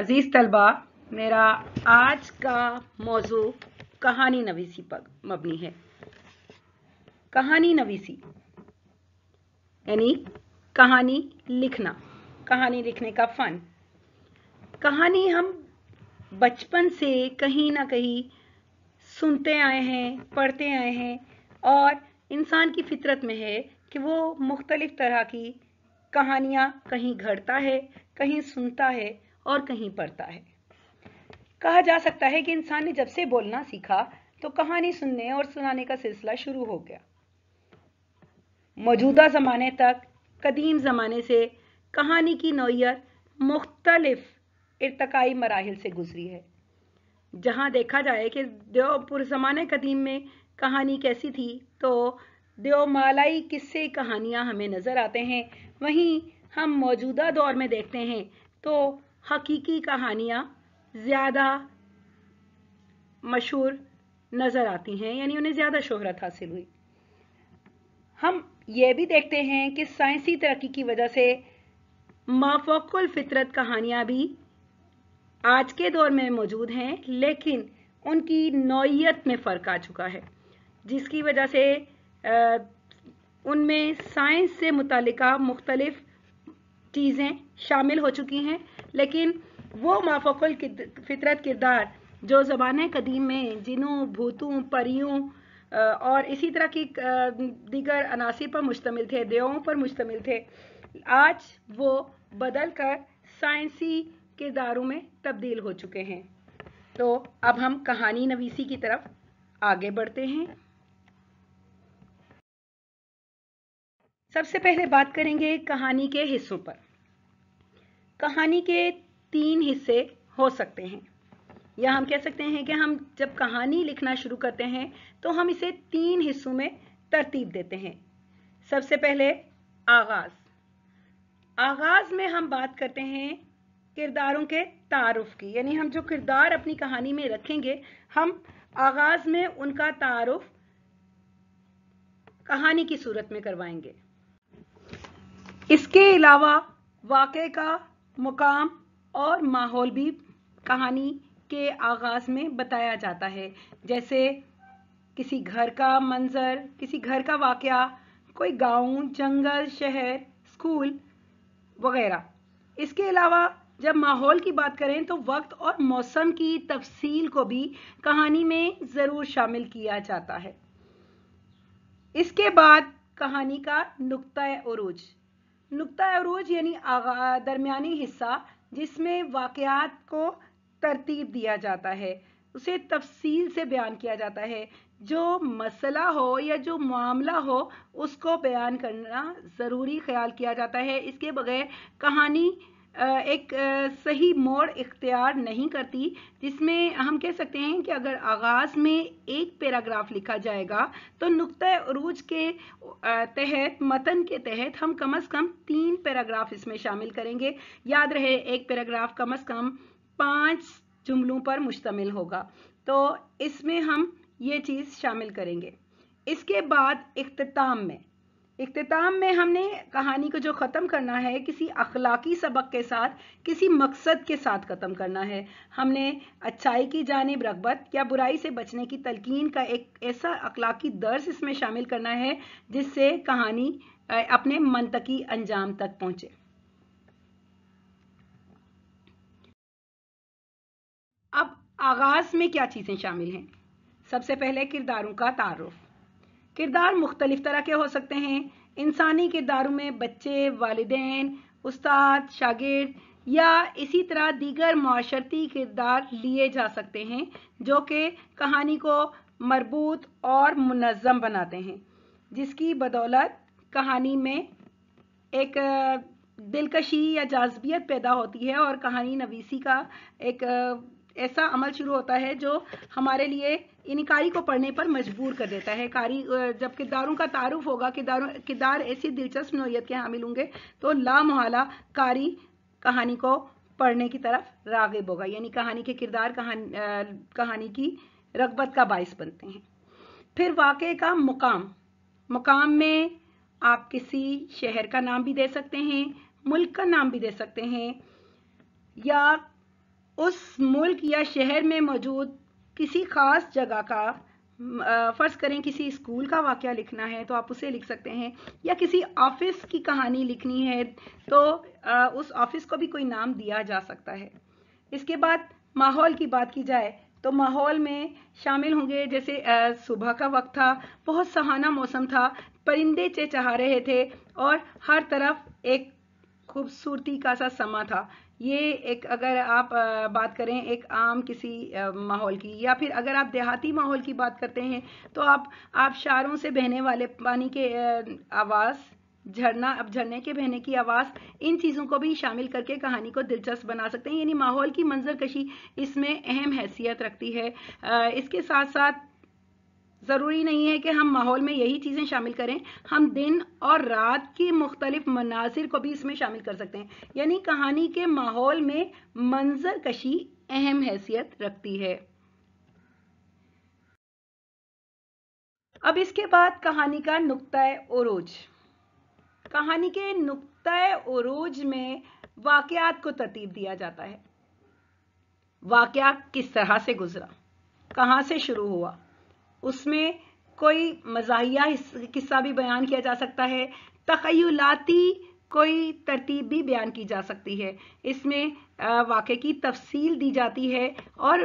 अज़ीज़ तलबा मेरा आज का मौजू कहानी नवीसी पर मबनी है कहानी नवीसी यानी कहानी लिखना कहानी लिखने का फ़न कहानी हम बचपन से कहीं ना कहीं सुनते आए हैं पढ़ते आए हैं और इंसान की फितरत में है कि वो मुख्तलिफ़ तरह की कहानियाँ कहीं घड़ता है कहीं सुनता है और कहीं पढ़ता है कहा जा सकता है कि इंसान ने जब से बोलना सीखा तो कहानी सुनने और सुनाने का सिलसिला शुरू हो गया मौजूदा ज़माने तक कदीम ज़माने से कहानी की नोयत मुख्तलफ इरतकाई मराहल से गुजरी है जहाँ देखा जाए कि देव पुरजमान कदीम में कहानी कैसी थी तो देवमालाई किस्से कहानियाँ हमें नज़र आते हैं वहीं हम मौजूदा दौर में देखते हैं तो हकीकी कहानियाँ ज़्यादा मशहूर नज़र आती हैं यानी उन्हें ज़्यादा शोहरत हासिल हुई हम ये भी देखते हैं कि साइंसी तरक्की की वजह से माफोकुल फितरत कहानियाँ भी आज के दौर में मौजूद हैं लेकिन उनकी नौीयत में फ़र्क आ चुका है जिसकी वजह से उनमें साइंस से मुतल मुख्तलिफ चीज़ें शामिल हो चुकी हैं लेकिन वो माफकुल फितरत किरदार जो जबान कदीम में जिनों भूतों परियों और इसी तरह की दीगर अनासी पर मुश्तमिल थे देवों पर मुश्तमिल थे आज वो बदल कर साइंसी किरदारों में तब्दील हो चुके हैं तो अब हम कहानी नवीसी की तरफ आगे बढ़ते हैं सबसे पहले बात करेंगे कहानी के हिस्सों पर कहानी के तीन हिस्से हो सकते हैं या हम कह सकते हैं कि हम जब कहानी लिखना शुरू करते हैं तो हम इसे तीन हिस्सों में तरतीब देते हैं सबसे पहले आगाज़ आगाज़ में हम बात करते हैं किरदारों के तारफ़ की यानी हम जो किरदार अपनी कहानी में रखेंगे हम आगाज़ में उनका तारफ़ कहानी की सूरत में करवाएंगे इसके अलावा वाक का मुकाम और माहौल भी कहानी के आगाज़ में बताया जाता है जैसे किसी घर का मंज़र किसी घर का वाक़ कोई गांव जंगल शहर स्कूल वगैरह इसके अलावा जब माहौल की बात करें तो वक्त और मौसम की तफसील को भी कहानी में ज़रूर शामिल किया जाता है इसके बाद कहानी का नुकता उरूज नुकता अरूज यानी दरमियानी हिस्सा जिसमें वाक़ात को तरतीब दिया जाता है उसे तफसील से बयान किया जाता है जो मसला हो या जो मामला हो उसको बयान करना ज़रूरी ख्याल किया जाता है इसके बगैर कहानी एक सही मोड़ इख्तियार नहीं करती जिसमें हम कह सकते हैं कि अगर आगाज़ में एक पैराग्राफ लिखा जाएगा तो नुक़ अरूज के तहत मतन के तहत हम कम अज़ कम तीन पैराग्राफ इसमें शामिल करेंगे याद रहे एक पैराग्राफ कम अज़ कम पाँच जुमलों पर मुश्तमिल होगा तो इसमें हम ये चीज़ शामिल करेंगे इसके बाद अख्ताम में इख्ताम में हमने कहानी को जो ख़त्म करना है किसी अखलाकी सबक के साथ किसी मकसद के साथ ख़त्म करना है हमने अच्छाई की जानब रगबत या बुराई से बचने की तलकिन का एक ऐसा अखलाकी दर्स इसमें शामिल करना है जिससे कहानी अपने मनतकी अंजाम तक पहुँचे अब आगाज़ में क्या चीज़ें शामिल हैं सबसे पहले किरदारों का तारुफ किरदार मुख्तलिफ तरह के हो सकते हैं इंसानी किरदारों में बच्चे वालदेन उस्ताद शागिर्द या इसी तरह दीगर माशरती किरदार लिए जा सकते हैं जो कि कहानी को मरबूत और मुनज़म बनाते हैं जिसकी बदौलत कहानी में एक दिलकशी या जाजबियत पैदा होती है और कहानी नवीसी का एक ऐसा अमल शुरू होता है जो हमारे लिए यानी कारी को पढ़ने पर मजबूर कर देता है कारी जब किरदारों का तारुफ होगा किरदारों किरदार ऐसी दिलचस्प नोयत के हामिल होंगे तो ला मोहला कारी कहानी को पढ़ने की तरफ रागिब होगा यानी कहानी के किरदार कहानी कहानी की रगबत का बायस बनते हैं फिर वाक़े का मुकाम मुकाम में आप किसी शहर का नाम भी दे सकते हैं मुल्क का नाम भी दे सकते हैं या उस मुल्क या शहर में मौजूद किसी खास जगह का फ़र्ज़ करें किसी स्कूल का वाक्य लिखना है तो आप उसे लिख सकते हैं या किसी ऑफिस की कहानी लिखनी है तो उस ऑफिस को भी कोई नाम दिया जा सकता है इसके बाद माहौल की बात की जाए तो माहौल में शामिल होंगे जैसे सुबह का वक्त था बहुत सहाना मौसम था परिंदे चेचहा रहे थे और हर तरफ एक खूबसूरती का सा समा था ये एक अगर आप बात करें एक आम किसी माहौल की या फिर अगर आप देहाती माहौल की बात करते हैं तो आप आप शारों से बहने वाले पानी के आवाज़ झरना अब झरने के बहने की आवाज़ इन चीज़ों को भी शामिल करके कहानी को दिलचस्प बना सकते हैं यानी माहौल की मंजरकशी इसमें अहम हैसियत रखती है इसके साथ साथ ज़रूरी नहीं है कि हम माहौल में यही चीज़ें शामिल करें हम दिन और रात की मुख्तलिफ मनासर को भी इसमें शामिल कर सकते हैं यानी कहानी के माहौल में मंजर कशी अहम हैसियत रखती है अब इसके बाद कहानी का नुकता ओरोज कहानी के नुकता ओरोज में वाकयात को तरतीब दिया जाता है वाकया किस तरह से गुजरा कहां से शुरू हुआ उसमें कोई मजाया किस्सा भी बयान किया जा सकता है तखयलाती कोई तरतीब भी बयान की जा सकती है इसमें वाक़े की तफसील दी जाती है और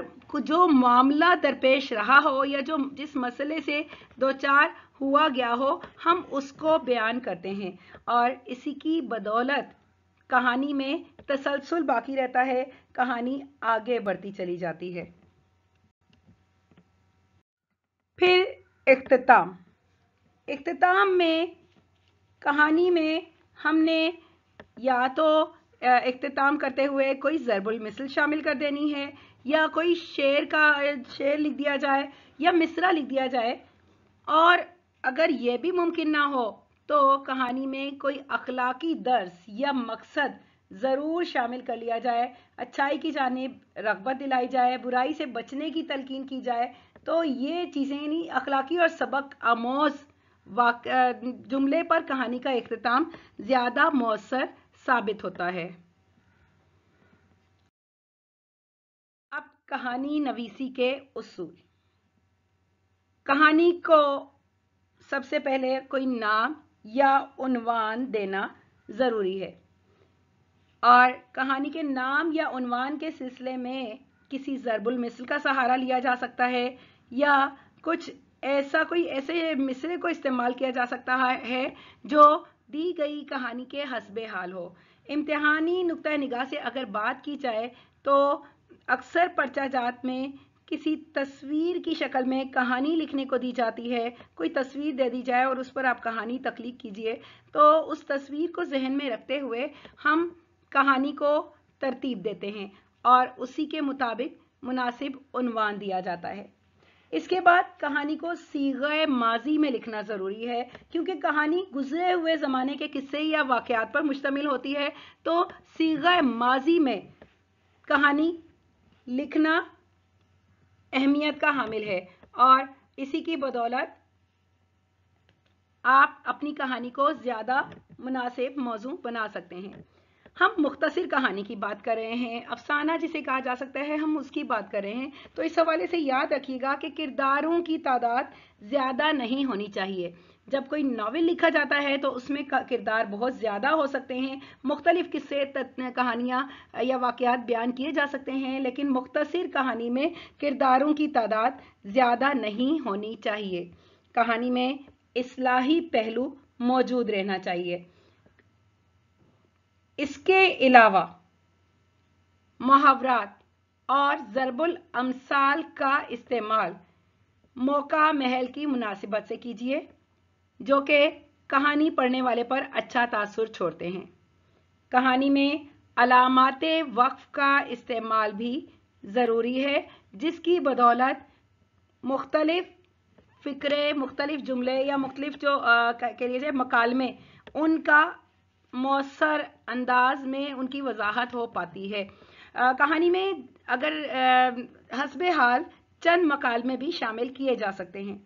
जो मामला दरपेश रहा हो या जो जिस मसले से दो चार हुआ गया हो हम उसको बयान करते हैं और इसी की बदौलत कहानी में तसलसल बाकी रहता है कहानी आगे बढ़ती चली जाती है फिर अख्ताम अख्ताम में कहानी में हमने या तो अख्ताम करते हुए कोई ज़रबुल मिसल शामिल कर देनी है या कोई शेर का शेर लिख दिया जाए या मिसरा लिख दिया जाए और अगर ये भी मुमकिन ना हो तो कहानी में कोई अखलाकी दर्स या मकसद ज़रूर शामिल कर लिया जाए अच्छाई की जानब रगबत दिलाई जाए बुराई से बचने की तलकिन की जाए तो ये चीज़ें यानी अखलाकी और सबक आमोज वाक जुमले पर कहानी का अख्ताम ज़्यादा मौसर साबित होता है अब कहानी नवीसी के उसूल कहानी को सबसे पहले कोई नाम या उनवान देना ज़रूरी है और कहानी के नाम या उनवान के सिलसिले में किसी जरबुल मिसल का सहारा लिया जा सकता है या कुछ ऐसा कोई ऐसे मिसरे को इस्तेमाल किया जा सकता है जो दी गई कहानी के हसब हाल हो इम्तहानी नुक़ निगाह से अगर बात की जाए तो अक्सर पर्चा जात में किसी तस्वीर की शक्ल में कहानी लिखने को दी जाती है कोई तस्वीर दे दी जाए और उस पर आप कहानी तख्लीक कीजिए तो उस तस्वीर को जहन में रखते हुए हम कहानी को तरतीब देते हैं और उसी के मुताबिक मुनासिब उनवान दिया जाता है इसके बाद कहानी को सीगे माजी में लिखना ज़रूरी है क्योंकि कहानी गुजरे हुए ज़माने के किस्से या वाकयात पर मुश्तमिल होती है तो सीगे माजी में कहानी लिखना अहमियत का हामिल है और इसी की बदौलत आप अपनी कहानी को ज़्यादा मुनासिब मौजू बना सकते हैं हम मुख्तर कहानी की बात कर रहे हैं अफसाना जिसे कहा जा सकता है हम उसकी बात कर रहे हैं तो इस हवाले से याद रखिएगा कि किरदारों की तादाद ज़्यादा नहीं होनी चाहिए जब कोई नावल लिखा जाता है तो उसमें किरदार बहुत ज़्यादा हो सकते हैं मुख्तलिफ़ किस्से कहानियां या वाकयात बयान किए जा सकते हैं लेकिन मुख्तर कहानी में किरदारों की तादाद ज़्यादा नहीं होनी चाहिए कहानी में असलाही पहलू मौजूद रहना चाहिए इसके अलावा मुहावरात और ज़रबुल अमसाल का इस्तेमाल मौका महल की मुनासिबत से कीजिए जो कि कहानी पढ़ने वाले पर अच्छा तासुर छोड़ते हैं कहानी में अलामत वक्फ का इस्तेमाल भी ज़रूरी है जिसकी बदौलत मुख्तलिफ फ़िक्रे मुख्तलिफ जुमले या मुख्तलिफ जो कह लीजिए मकालमे उनका मौसर अंदाज में उनकी वजाहत हो पाती है आ, कहानी में अगर हसब हाल चंद मकाल में भी शामिल किए जा सकते हैं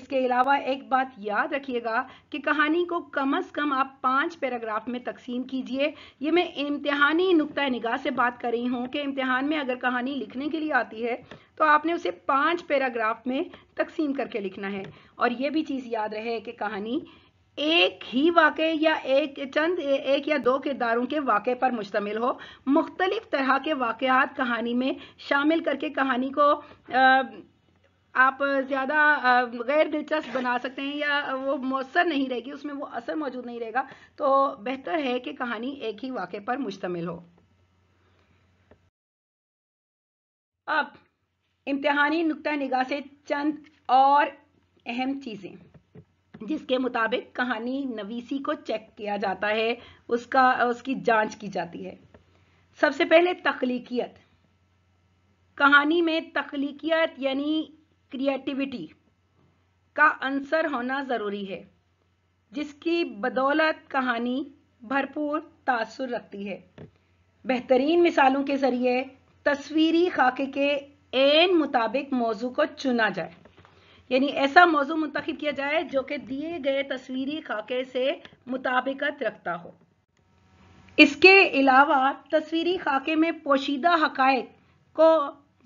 इसके अलावा एक बात याद रखिएगा कि कहानी को कम अज़ कम आप पाँच पैराग्राफ में तकसीम कीजिए ये मैं इम्तहानी नुकता निगाह से बात कर रही हूँ कि इम्तहान में अगर कहानी लिखने के लिए आती है तो आपने उसे पाँच पैराग्राफ में तकसीम करके लिखना है और ये भी चीज़ याद रहे कि कहानी एक ही वाक़े या एक चंद एक या दो किरदारों के वाक़े पर मुश्तमिल हो मुख्तलिफ़ तरह के वाक़ात कहानी में शामिल करके कहानी को आ, आप ज़्यादा गैर दिलचस्प बना सकते हैं या वो मौसर नहीं रहेगी उसमें वो असर मौजूद नहीं रहेगा तो बेहतर है कि कहानी एक ही वाक़े पर मुश्तमिल हो अब इम्तहानी नुक़ निगाह से चंद और अहम चीज़ें जिसके मुताबिक कहानी नवीसी को चेक किया जाता है उसका उसकी जांच की जाती है सबसे पहले तखलीकियत कहानी में तखलीकियत यानी क्रिएटिविटी का अंसर होना ज़रूरी है जिसकी बदौलत कहानी भरपूर तासुर रखती है बेहतरीन मिसालों के ज़रिए तस्वीरी खाके के एन मुताबिक मौजू को चुना जाए यानी ऐसा मौजू मुंतखब किया जाए जो कि दिए गए तस्वीरी खाके से मुताबिकत रखता हो इसके अलावा तस्वीरी खाके में पोशीदा हक को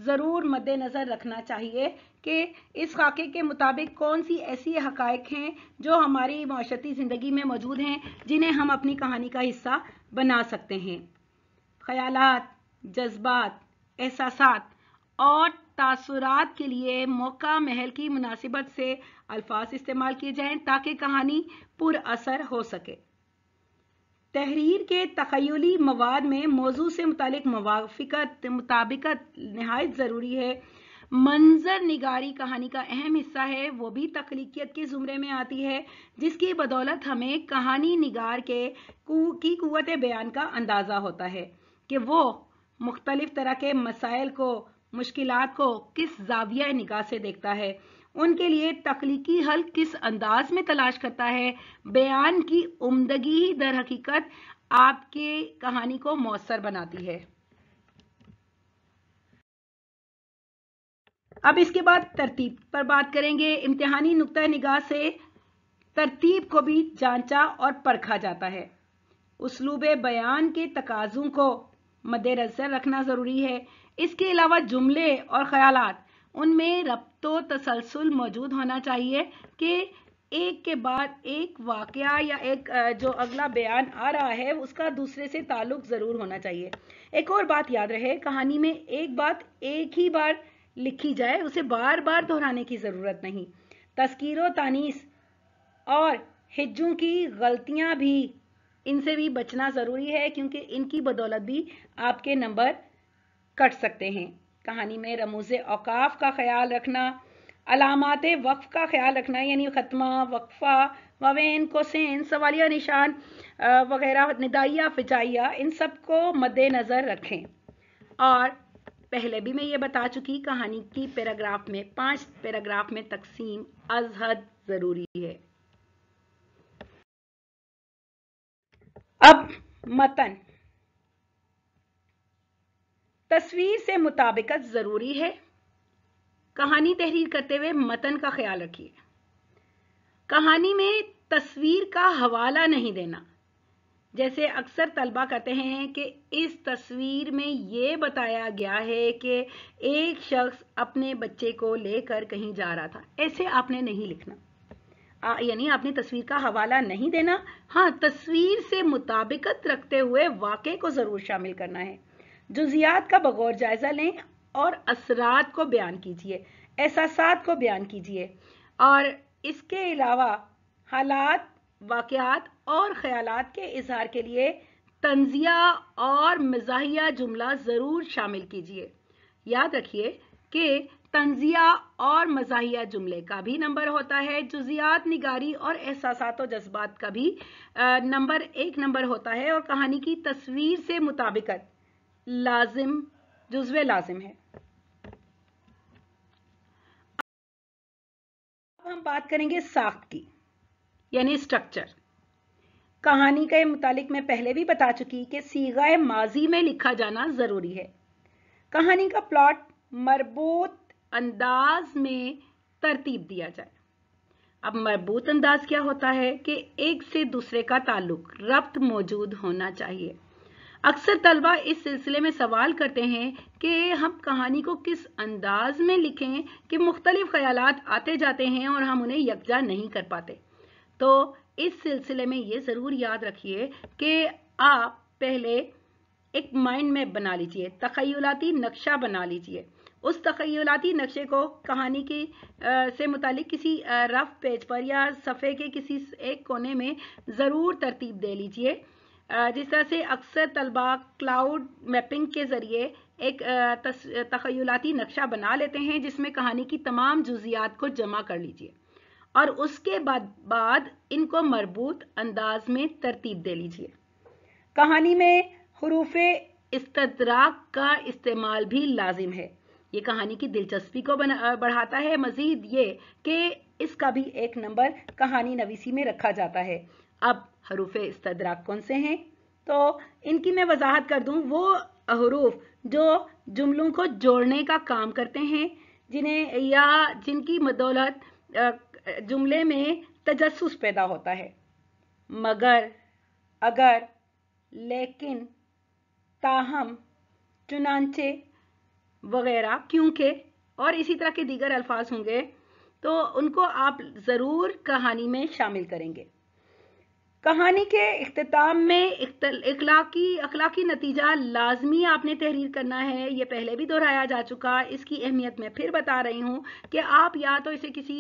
ज़रूर मद्देनज़र रखना चाहिए कि इस खाके के मुताबिक कौन सी ऐसी हक हैं जो हमारी माशती ज़िंदगी में मौजूद हैं जिन्हें हम अपनी कहानी का हिस्सा बना सकते हैं ख्याल जज्बात एहसास और तासुरात के लिए मौका महल की मुनासिबत से अल्फाज इस्तेमाल किए जाएं ताकि कहानी पुर असर हो सके तहरीर के तखयली मवाद में मौजू से मुतल मवाफिकत मुताबिकत नहायत ज़रूरी है मंजर निगारी कहानी का अहम हिस्सा है वो भी तखलीकियत के ज़ुमरे में आती है जिसकी बदौलत हमें कहानी निगार के की कुत बयान का अंदाज़ा होता है कि वो मुख्तलिफ तरह के मसाइल को मुश्किल को किस जाविया निगाह से देखता है उनके लिए तकलीकी हल किस अंदाज में तलाश करता है बयान की उमदगी ही दर हकीकत आपके कहानी को मौसर बनाती है अब इसके बाद तरतीब पर बात करेंगे इम्तिहानी नुक़ निगाह से तरतीब को भी जांचा और परखा जाता है उसलूब बयान के तकाजों को मद्देनजर रखना ज़रूरी है इसके अलावा जुमले और ख्याल उनमें रबतो तसलसल मौजूद होना चाहिए कि एक के बाद एक वाक़ या एक जो अगला बयान आ रहा है उसका दूसरे से ताल्लुक ज़रूर होना चाहिए एक और बात याद रहे कहानी में एक बात एक ही बार लिखी जाए उसे बार बार दोहराने की ज़रूरत नहीं तस्कीर तानीस और हिज्जों की गलतियाँ भी इनसे भी बचना ज़रूरी है क्योंकि इनकी बदौलत भी आपके नंबर कट सकते हैं कहानी में रमूज अवकाफ का ख्याल रखना अलामत वक्फ का ख्याल रखना यानी ख़त्मा वक्फ़ा ववेन कोसेन सवालिया निशान वगैरह निदाइया फिजाइया इन सब को मद्देनज़र रखें और पहले भी मैं ये बता चुकी कहानी की पैराग्राफ में पांच पैराग्राफ में तकसीम अजहद ज़रूरी है अब मतन तस्वीर से मुताबिकत ज़रूरी है कहानी तहरीर करते हुए मतन का ख्याल रखिए कहानी में तस्वीर का हवाला नहीं देना जैसे अक्सर तलबा कहते हैं कि इस तस्वीर में ये बताया गया है कि एक शख्स अपने बच्चे को लेकर कहीं जा रहा था ऐसे आपने नहीं लिखना यानी आपने तस्वीर का हवाला नहीं देना हाँ तस्वीर से मुताबिकत रखते हुए वाक़े को ज़रूर शामिल करना है जुजियात का बगौर जायज़ा लें और असरात को बयान कीजिए एहसास को बयान कीजिए और इसके अलावा हालात वाक़ात और ख्याल के इजहार के लिए तंजिया और मजाहिया जुमला ज़रूर शामिल कीजिए याद रखिए कि तंजिया और मजाहिया जुमले का भी नंबर होता है जुजियात निगारी और एहसास व जज्बात का भी नंबर एक नंबर होता है और कहानी की तस्वीर से मुताबिकत लाजिम जुज्व लाजिम है अब हम बात करेंगे साख की यानी स्ट्रक्चर कहानी के मुतालिक मैं पहले भी बता चुकी कि सीगा माजी में लिखा जाना ज़रूरी है कहानी का प्लॉट मरबूत अंदाज में तरतीब दिया जाए अब मरबूत अंदाज क्या होता है कि एक से दूसरे का ताल्लुक रब्त मौजूद होना चाहिए अक्सर तलबा इस सिलसिले में सवाल करते हैं कि हम कहानी को किस अंदाज में लिखें कि मुख्तलिफ़ ख्याल आते जाते हैं और हम उन्हें यकजा नहीं कर पाते तो इस सिलसिले में ये ज़रूर याद रखिए कि आप पहले एक माइंड मैप बना लीजिए तखयलाती नक्शा बना लीजिए उस तखयलाती नक्शे को कहानी की आ, से मुतल किसी रफ़ पेज पर या सफ़े के किसी एक कोने में ज़रूर तरतीब दे लीजिए जिस तरह से अक्सर तलबा क्लाउड मैपिंग के ज़रिए एक तखयलाती नक्शा बना लेते हैं जिसमें कहानी की तमाम जुजियात को जमा कर लीजिए और उसके बाद बाद इनको मरबूत अंदाज में तरतीब दे लीजिए कहानी में हरूफ इस्तराक का इस्तेमाल भी लाजिम है ये कहानी की दिलचस्पी को बढ़ाता है मज़ीद ये कि इसका भी एक नंबर कहानी नवीसी में रखा जाता है अब हरूफ इस्तदराक कौन से हैं तो इनकी मैं वजाहत कर दूँ वो हरूफ जो जुमलों को जोड़ने का काम करते हैं जिन्हें या जिनकी बदौलत जुमले में तजस पैदा होता है मगर अगर लेकिन ताहम चुनाचे वगैरह क्योंकि और इसी तरह के दीगर अल्फाज होंगे तो उनको आप ज़रूर कहानी में शामिल करेंगे कहानी के अख्ताम में अखलाकी अखलाकी नतीजा लाजमी आपने तहरीर करना है ये पहले भी दोहराया जा चुका इसकी अहमियत मैं फिर बता रही हूँ कि आप या तो इसे किसी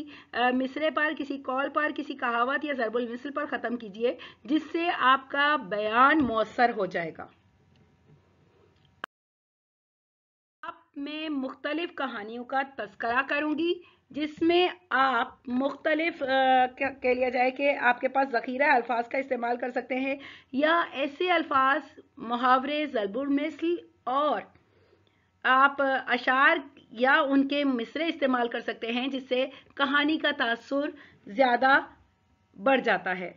मिसरे पर किसी कॉल पर किसी कहावत या जरबुल मिसल पर ख़त्म कीजिए जिससे आपका बयान मौसर हो जाएगा आप में मुख्तलिफ़ कहानियों का तस्करा करूंगी जिसमें आप मुख्तलिफ कह लिया जाए कि आपके पास ज़ख़ीरा अल्फाज का इस्तेमाल कर सकते हैं या ऐसे अल्फाज मुहावरे जरबुल मिसल और आप अशार या उनके मिसरे इस्तेमाल कर सकते हैं जिससे कहानी का तासर ज़्यादा बढ़ जाता है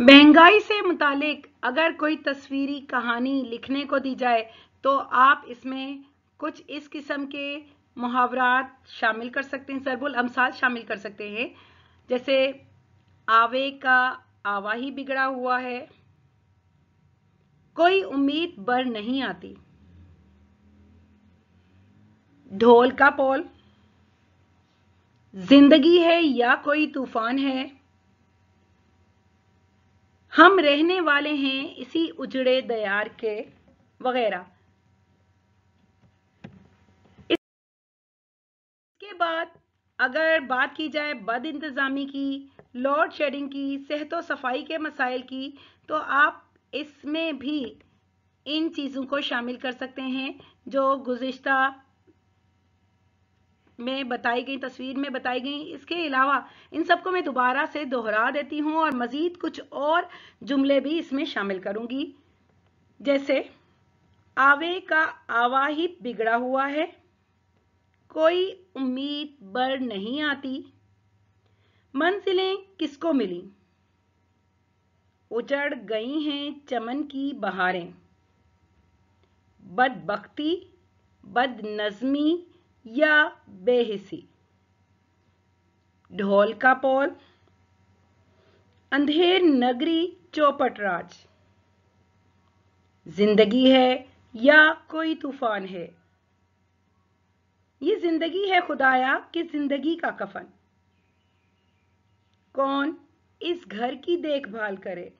महंगाई से मुतालिक अगर कोई तस्वीरी कहानी लिखने को दी जाए तो आप इसमें कुछ इस किस्म के मुहावरात शामिल कर सकते हैं सरबुल अमसाल शामिल कर सकते हैं जैसे आवे का आवा ही बिगड़ा हुआ है कोई उम्मीद बर नहीं आती ढोल का पोल जिंदगी है या कोई तूफान है हम रहने वाले हैं इसी उजड़े दयार के वगैरह बाद अगर बात की जाए बद इंतज़ामी की लोड शेडिंग की सेहत व सफाई के मसाइल की तो आप इसमें भी इन चीज़ों को शामिल कर सकते हैं जो गुज्त में बताई गई तस्वीर में बताई गई इसके अलावा इन सबको मैं दोबारा से दोहरा देती हूँ और मज़ीद कुछ और जुमले भी इसमें शामिल करूँगी जैसे आवे का आवाहित बिगड़ा हुआ है कोई उम्मीद बढ़ नहीं आती मंजिलें किसको मिली उजड़ गई हैं चमन की बहारें बदबख्ती बदनज़मी या बेहिसी ढोल का पोल अंधेर नगरी चौपट राज जिंदगी है या कोई तूफान है ये जिंदगी है खुदाया कि जिंदगी का कफन कौन इस घर की देखभाल करे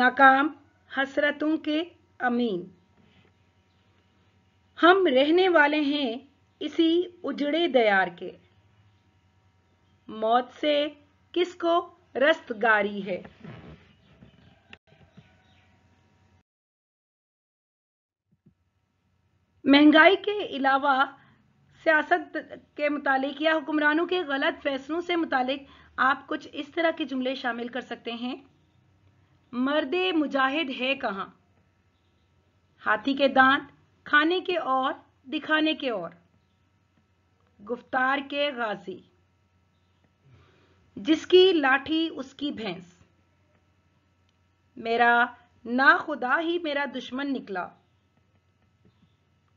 नाकाम हसरतों के अमीन हम रहने वाले हैं इसी उजड़े दयार के मौत से किसको रस्तगारी है महंगाई के अलावा सियासत के मुतालिक या हुक्मरानों के गलत फैसलों से मुतालिक आप कुछ इस तरह के जुमले शामिल कर सकते हैं मर्द मुजाहिद है कहाँ हाथी के दांत खाने के और दिखाने के और गुफ्तार के गाजी जिसकी लाठी उसकी भैंस मेरा ना खुदा ही मेरा दुश्मन निकला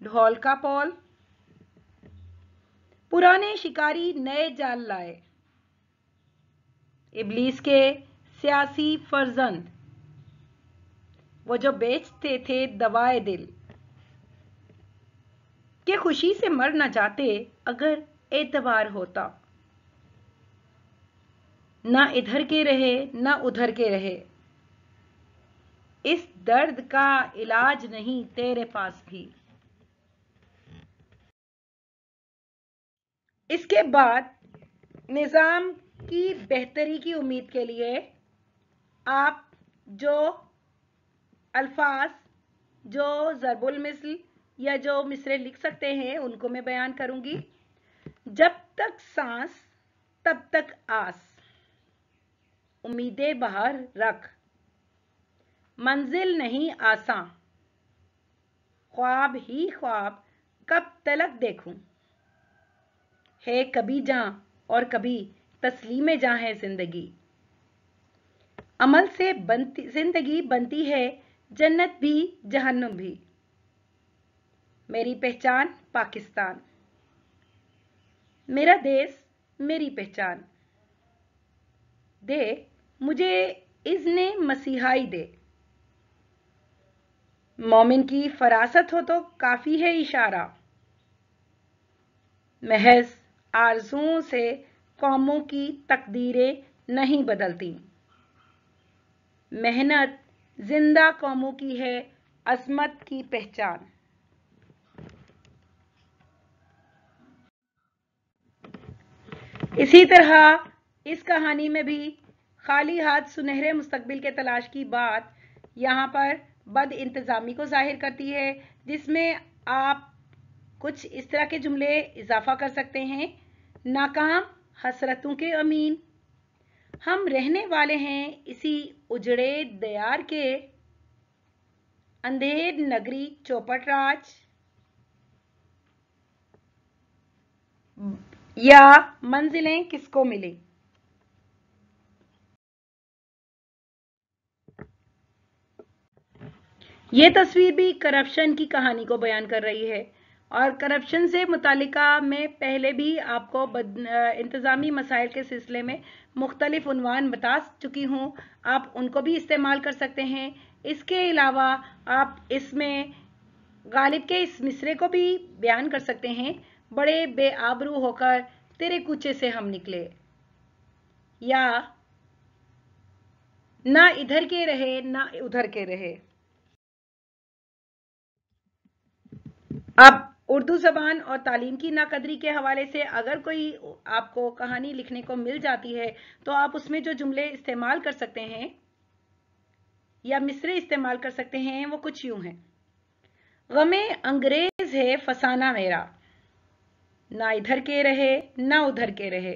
ढोल का पॉल पुराने शिकारी नए जाल लाए इबलीस के सियासी फर्जंद वो जो बेचते थे दवाए दिल के खुशी से मर ना जाते अगर एतबार होता ना इधर के रहे ना उधर के रहे इस दर्द का इलाज नहीं तेरे पास भी इसके बाद निज़ाम की बेहतरी की उम्मीद के लिए आप जो अल्फाज जो ज़रबुल मिसल या जो मिसरे लिख सकते हैं उनको मैं बयान करूंगी जब तक सांस तब तक आस उम्मीदें बाहर रख मंजिल नहीं आसा ख्वाब ही ख्वाब कब तलक देखूं है कभी जा और कभी तस्लीमे जा है जिंदगी अमल से बनती जिंदगी बनती है जन्नत भी जहन्नुम भी मेरी पहचान पाकिस्तान मेरा देश मेरी पहचान दे मुझे इसने मसीहाई दे मोमिन की फरासत हो तो काफ़ी है इशारा महज आरजुओं से कौमों की तकदीरें नहीं बदलती मेहनत जिंदा कौमों की है अजमत की पहचान इसी तरह इस कहानी में भी खाली हाथ सुनहरे मुस्तबिल के तलाश की बात यहाँ पर बद इंतज़ामी को जाहिर करती है जिसमें आप कुछ इस तरह के जुमले इजाफा कर सकते हैं नाकाम हसरतों के अमीन हम रहने वाले हैं इसी उजड़े दयार के अंधेर नगरी चौपटराज या मंजिलें किसको मिले ये तस्वीर भी करप्शन की कहानी को बयान कर रही है और करप्शन से मुतलका में पहले भी आपको इंतज़ामी मसाइल के सिलसिले में मुख्तलिफ उनवान बता चुकी हूँ आप उनको भी इस्तेमाल कर सकते हैं इसके अलावा आप इसमें गालिब के इस मिसरे को भी बयान कर सकते हैं बड़े बेआबरू होकर तेरे कूचे से हम निकले या ना इधर के रहे ना उधर के रहे अब उर्दू ज़बान और तालीम की नाकदरी के हवाले से अगर कोई आपको कहानी लिखने को मिल जाती है तो आप उसमें जो जुमले इस्तेमाल कर सकते हैं या मिसरे इस्तेमाल कर सकते हैं वो कुछ यूं हैं गमे अंग्रेज है फसाना मेरा ना इधर के रहे ना उधर के रहे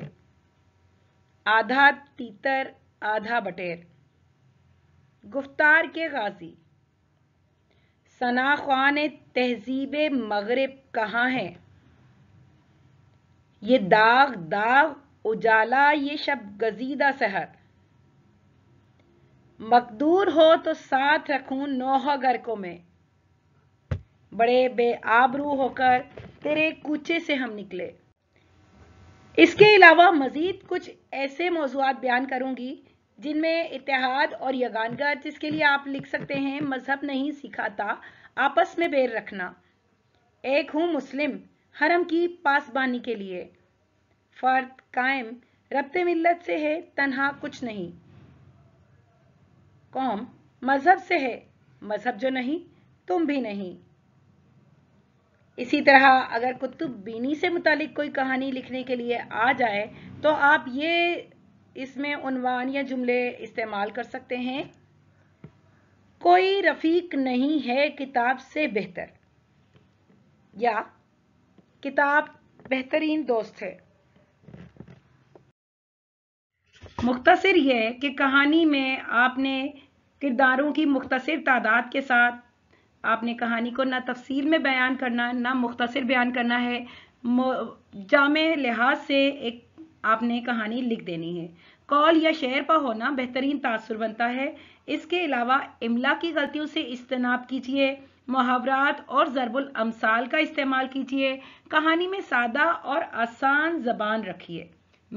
आधा तीतर आधा बटेर गुफ्तार के गाजी सना खान तहजीब मगरब कहाँ है ये दाग दाग उजाला ये शब गजीदा सहर मकदूर हो तो साथ रखूं नोह घर को मैं बड़े बे आबरू होकर तेरे कूचे से हम निकले इसके अलावा मज़ीद कुछ ऐसे मौजूद बयान करूंगी जिनमें इतिहाद और यगान का अर्थ इसके लिए आप लिख सकते हैं मजहब नहीं सिखाता आपस में बैर रखना एक हूं मुस्लिम हरम की पासबानी के लिए फर्द कायम रबते मिल्लत से है तनहा कुछ नहीं कौम मजहब से है मजहब जो नहीं तुम भी नहीं इसी तरह अगर कुतुब बीनी से मुतालिक कोई कहानी लिखने के लिए आ जाए तो आप ये इसमें उनवान या जुमले इस्तेमाल कर सकते हैं कोई रफीक नहीं है किताब से बेहतर या किताब बेहतरीन दोस्त है मुख्तसर यह कि कहानी में आपने किरदारों की मुख्तर तादाद के साथ आपने कहानी को ना तफसील में बयान करना ना मुख्तर बयान करना है जाम लिहाज से एक आपने कहानी लिख देनी है कॉल या शेयर पर होना बेहतरीन तासर बनता है इसके अलावा इमला की गलतियों से इज्तनाब कीजिए मुहावरात और ज़रबुल अमसाल का इस्तेमाल कीजिए कहानी में सादा और आसान जबान रखिए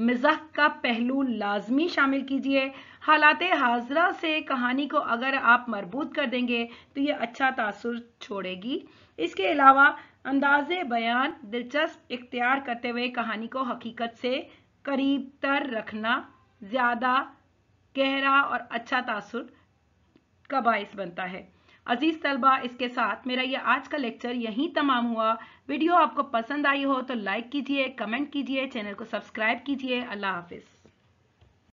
मिजाक का पहलू लाजमी शामिल कीजिए हालात हाजरा से कहानी को अगर आप मरबूत कर देंगे तो ये अच्छा तासर छोड़ेगी इसके अलावा अंदाज बयान दिलचस्प इख्तियार करते हुए कहानी को हकीकत से करीब तर रखना ज़्यादा गहरा और अच्छा तासुर का बायस बनता है अजीज़ तलबा इसके साथ मेरा ये आज का लेक्चर यहीं तमाम हुआ वीडियो आपको पसंद आई हो तो लाइक कीजिए कमेंट कीजिए चैनल को सब्सक्राइब कीजिए अल्लाह हाफिज़